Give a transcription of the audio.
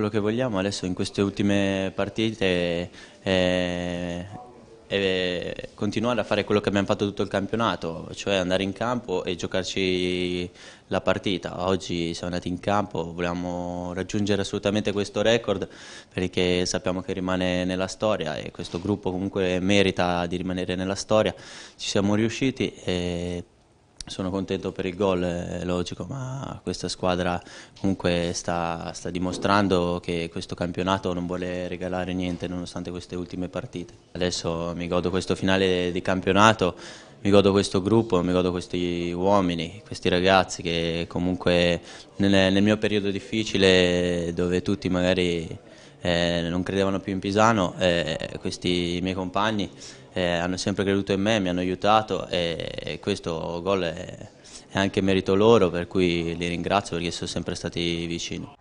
quello che vogliamo adesso in queste ultime partite è, è continuare a fare quello che abbiamo fatto tutto il campionato, cioè andare in campo e giocarci la partita. Oggi siamo andati in campo, vogliamo raggiungere assolutamente questo record perché sappiamo che rimane nella storia e questo gruppo comunque merita di rimanere nella storia. Ci siamo riusciti e sono contento per il gol, è logico, ma questa squadra comunque sta, sta, dimostrando che questo campionato non vuole regalare niente nonostante queste ultime partite. Adesso mi godo questo finale di campionato, mi godo questo gruppo, mi godo questi uomini, questi ragazzi che comunque nel, nel mio periodo difficile dove tutti magari eh, non credevano più in Pisano, eh, questi miei compagni eh, hanno sempre creduto in me, mi hanno aiutato e, questo gol è, è anche merito loro, per cui li ringrazio perché sono sempre stati vicini.